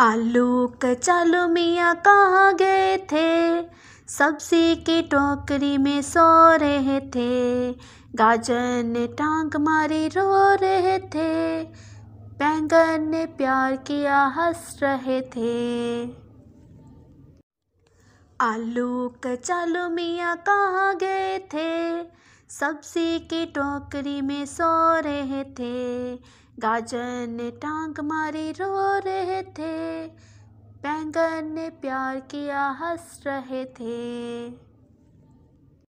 आलोक कचालू मियाँ कहाँ गए थे सब्जी की टोकरी में सो रहे थे गाजर ने टांग मारी रो रहे थे बैंगन ने प्यार किया हंस रहे थे आलोक कचालू मियाँ कहाँ गए थे सब्जी की टोकरी में सो रहे थे गाजर ने टांग मारी रो रहे थे बैंगन ने प्यार किया हंस रहे थे